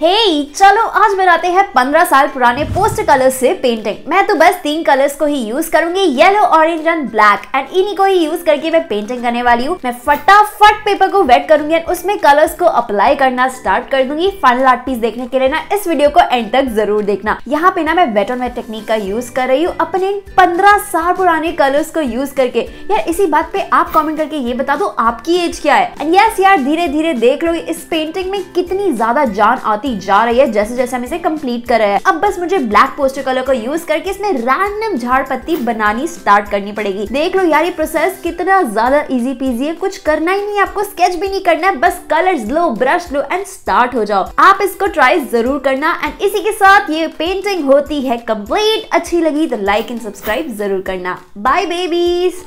हे hey, चलो आज बनाते हैं 15 साल पुराने पोस्टर कलर्स से पेंटिंग मैं तो बस तीन कलर्स को ही यूज करूंगी yellow orange and black and इन्हीं को ही यूज करके मैं पेंटिंग करने वाली हूँ मैं फटाफट पेपर को वेट करूंगी एंड उसमें कलर्स को अप्लाई करना स्टार्ट कर दूंगी फाइनल आर्ट पीस देखने के लिए ना इस वीडियो को एंड तक जरूर देखना यहाँ पे ना मैं वेट ऑन वेट टेक्निक का यूज कर रही हूँ अपने पंद्रह साल पुराने कलर्स को यूज करके यार इसी बात पे आप कॉमेंट करके ये बता दो आपकी एज क्या है एंड यस यार धीरे धीरे देख लो इस पेंटिंग में कितनी ज्यादा जान आ आती जा रही है जैसे जैसे हम इसे कंप्लीट कर रहे हैं अब बस मुझे ब्लैक पोस्टर कलर को यूज करके इसमें रैंडम झाड़ पत्ती बनानी स्टार्ट करनी पड़ेगी देख लो यार ये प्रोसेस कितना ज्यादा इजी पीजी है कुछ करना ही नहीं आपको स्केच भी नहीं करना है बस कलर लो ब्रश लो एंड स्टार्ट हो जाओ आप इसको ट्राई जरूर करना एंड इसी के साथ ये पेंटिंग होती है कम्प्लीट अच्छी लगी तो लाइक एंड सब्सक्राइब जरूर करना बाय बेबीज